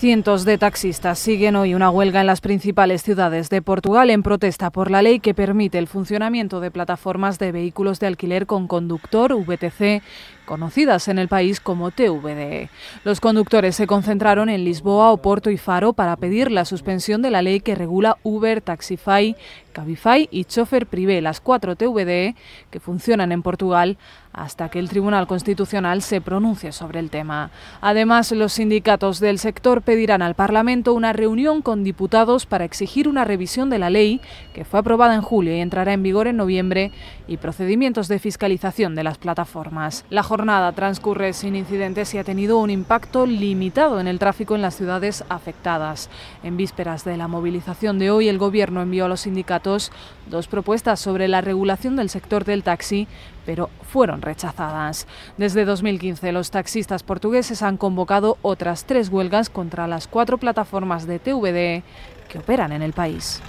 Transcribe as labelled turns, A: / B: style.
A: Cientos de taxistas siguen hoy una huelga en las principales ciudades de Portugal en protesta por la ley que permite el funcionamiento de plataformas de vehículos de alquiler con conductor, VTC, conocidas en el país como TVD. Los conductores se concentraron en Lisboa, Oporto y Faro para pedir la suspensión de la ley que regula Uber, Taxify, Cabify y Chofer Privé, las cuatro TVD que funcionan en Portugal hasta que el Tribunal Constitucional se pronuncie sobre el tema. Además, los sindicatos del sector pedirán al Parlamento una reunión con diputados para exigir una revisión de la ley que fue aprobada en julio y entrará en vigor en noviembre y procedimientos de fiscalización de las plataformas. La jornada transcurre sin incidentes y ha tenido un impacto limitado en el tráfico en las ciudades afectadas. En vísperas de la movilización de hoy, el Gobierno envió a los sindicatos dos propuestas sobre la regulación del sector del taxi, pero fueron rechazadas. Desde 2015, los taxistas portugueses han convocado otras tres huelgas contra las cuatro plataformas de TVD que operan en el país.